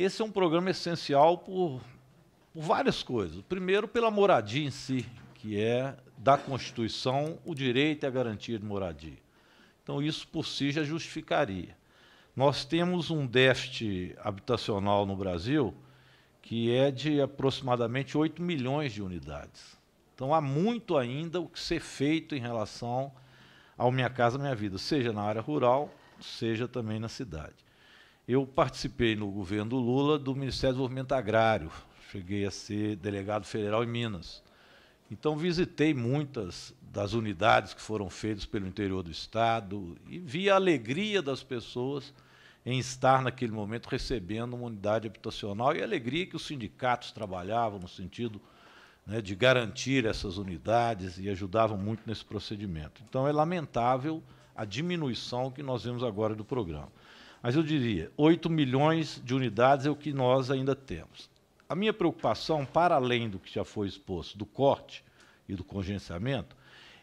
Esse é um programa essencial por, por várias coisas. Primeiro, pela moradia em si, que é da Constituição o direito e a garantia de moradia. Então, isso por si já justificaria. Nós temos um déficit habitacional no Brasil que é de aproximadamente 8 milhões de unidades. Então, há muito ainda o que ser feito em relação ao Minha Casa Minha Vida, seja na área rural, seja também na cidade. Eu participei no governo do Lula do Ministério do Desenvolvimento Agrário, cheguei a ser delegado federal em Minas. Então, visitei muitas das unidades que foram feitas pelo interior do Estado e vi a alegria das pessoas em estar, naquele momento, recebendo uma unidade habitacional e a alegria que os sindicatos trabalhavam no sentido né, de garantir essas unidades e ajudavam muito nesse procedimento. Então, é lamentável a diminuição que nós vemos agora do programa. Mas eu diria, 8 milhões de unidades é o que nós ainda temos. A minha preocupação, para além do que já foi exposto, do corte e do congenciamento,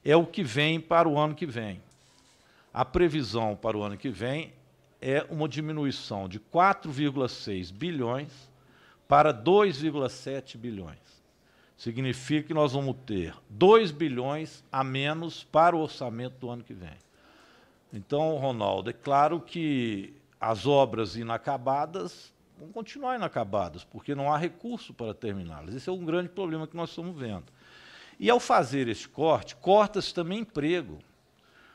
é o que vem para o ano que vem. A previsão para o ano que vem é uma diminuição de 4,6 bilhões para 2,7 bilhões. Significa que nós vamos ter 2 bilhões a menos para o orçamento do ano que vem. Então, Ronaldo, é claro que as obras inacabadas vão continuar inacabadas, porque não há recurso para terminá-las. Esse é um grande problema que nós estamos vendo. E ao fazer esse corte, corta-se também emprego.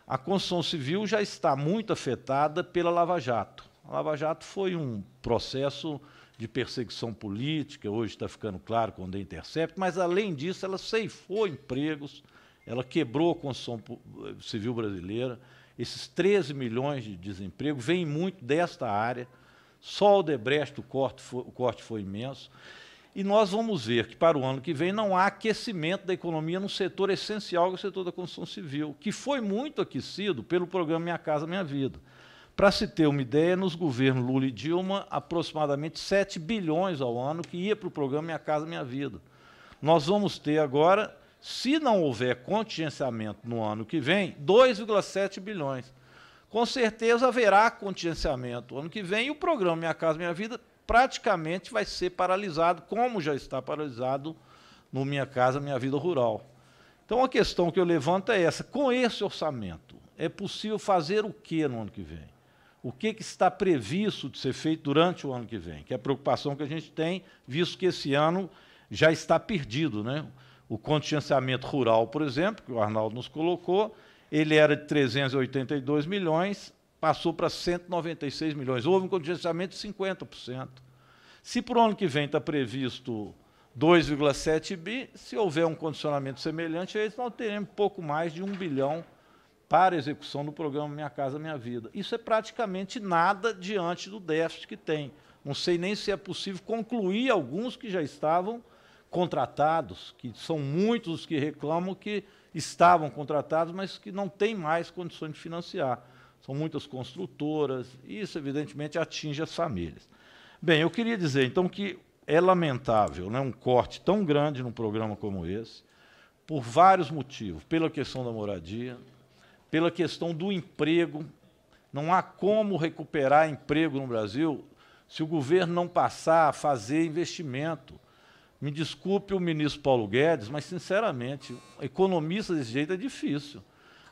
A construção civil já está muito afetada pela Lava Jato. A Lava Jato foi um processo de perseguição política, hoje está ficando claro com o The Intercept, mas além disso, ela ceifou empregos, ela quebrou a construção eh, civil brasileira, esses 13 milhões de desemprego vêm muito desta área. Só o Debrecht o corte, foi, o corte foi imenso. E nós vamos ver que para o ano que vem não há aquecimento da economia no setor essencial, que é o setor da construção civil, que foi muito aquecido pelo programa Minha Casa Minha Vida. Para se ter uma ideia, nos governos Lula e Dilma, aproximadamente 7 bilhões ao ano que ia para o programa Minha Casa Minha Vida. Nós vamos ter agora se não houver contingenciamento no ano que vem, 2,7 bilhões. Com certeza haverá contingenciamento ano que vem e o programa Minha Casa Minha Vida praticamente vai ser paralisado, como já está paralisado no Minha Casa Minha Vida Rural. Então a questão que eu levanto é essa: com esse orçamento, é possível fazer o que no ano que vem? O que, que, está previsto de ser feito durante o ano que vem? Que é a preocupação que a gente tem, visto que esse ano já está perdido, né? O contingenciamento rural, por exemplo, que o Arnaldo nos colocou, ele era de 382 milhões, passou para 196 milhões. Houve um contingenciamento de 50%. Se para o ano que vem está previsto 2,7 bi, se houver um condicionamento semelhante a esse, nós teremos pouco mais de 1 bilhão para execução do programa Minha Casa Minha Vida. Isso é praticamente nada diante do déficit que tem. Não sei nem se é possível concluir alguns que já estavam contratados, que são muitos os que reclamam que estavam contratados, mas que não têm mais condições de financiar. São muitas construtoras, e isso, evidentemente, atinge as famílias. Bem, eu queria dizer, então, que é lamentável né, um corte tão grande num programa como esse, por vários motivos. Pela questão da moradia, pela questão do emprego. Não há como recuperar emprego no Brasil se o governo não passar a fazer investimento me desculpe o ministro Paulo Guedes, mas, sinceramente, economista desse jeito é difícil.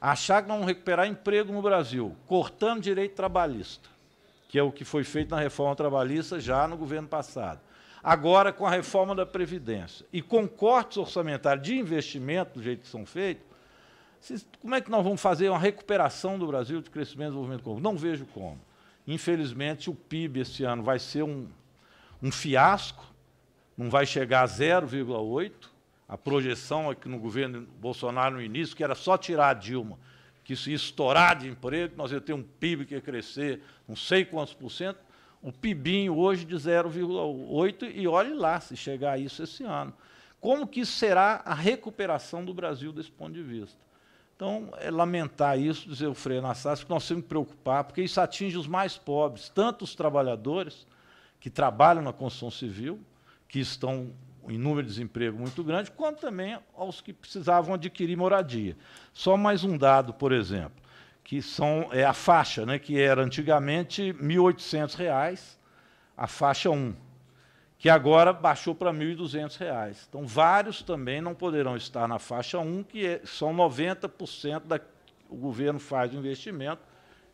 Achar que vamos recuperar emprego no Brasil, cortando direito trabalhista, que é o que foi feito na reforma trabalhista já no governo passado. Agora, com a reforma da Previdência e com cortes orçamentários de investimento, do jeito que são feitos, como é que nós vamos fazer uma recuperação do Brasil de crescimento e desenvolvimento econômico? Não vejo como. Infelizmente, o PIB esse ano vai ser um, um fiasco, não vai chegar a 0,8. A projeção aqui no governo Bolsonaro no início, que era só tirar a Dilma, que se estourar de emprego, nós ia ter um PIB que ia crescer não sei quantos por cento, o PIBinho hoje de 0,8 e olhe lá se chegar a isso esse ano. Como que será a recuperação do Brasil desse ponto de vista? Então, é lamentar isso, dizer o Freire Nassas, que nós temos que preocupar, porque isso atinge os mais pobres, tanto os trabalhadores que trabalham na construção civil, que estão em número de desemprego muito grande, quanto também aos que precisavam adquirir moradia. Só mais um dado, por exemplo, que são, é a faixa, né, que era antigamente R$ 1.800, a faixa 1, que agora baixou para R$ 1.200. Então, vários também não poderão estar na faixa 1, que é, são 90% da o governo faz o investimento,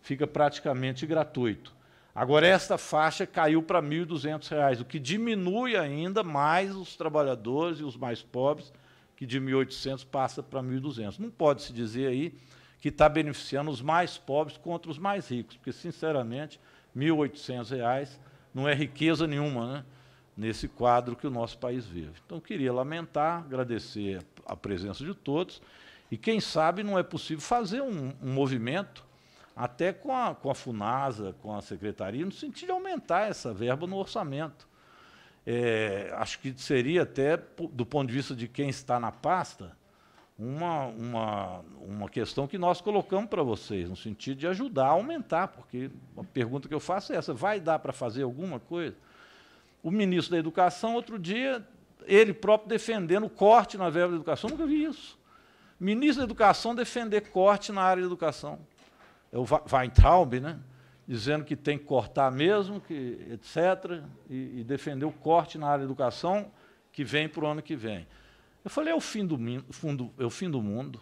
fica praticamente gratuito. Agora, esta faixa caiu para R$ 1.200, o que diminui ainda mais os trabalhadores e os mais pobres, que de 1.800 passa para 1.200. Não pode-se dizer aí que está beneficiando os mais pobres contra os mais ricos, porque, sinceramente, R$ 1.800 não é riqueza nenhuma né, nesse quadro que o nosso país vive. Então, queria lamentar, agradecer a presença de todos, e, quem sabe, não é possível fazer um, um movimento até com a, com a FUNASA, com a Secretaria, no sentido de aumentar essa verba no orçamento. É, acho que seria até, do ponto de vista de quem está na pasta, uma, uma, uma questão que nós colocamos para vocês, no sentido de ajudar a aumentar, porque a pergunta que eu faço é essa, vai dar para fazer alguma coisa? O ministro da Educação, outro dia, ele próprio defendendo corte na verba da educação, nunca vi isso. Ministro da Educação defender corte na área da educação é o Weintraub, né? dizendo que tem que cortar mesmo, que, etc., e, e defender o corte na área de educação que vem para o ano que vem. Eu falei, é o fim do, fundo, é o fim do mundo.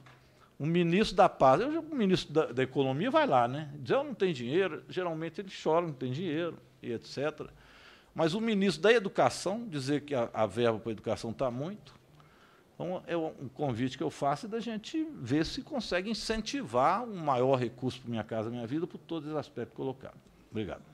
O ministro da paz, eu, o ministro da, da, economia vai lá, né? Diz, eu não tenho dinheiro, geralmente ele chora, não tem dinheiro, e etc. Mas o ministro da educação, dizer que a, a verba para a educação está muito, então, é um convite que eu faço é da gente ver se consegue incentivar um maior recurso para Minha Casa Minha Vida por todos os aspectos colocados. Obrigado.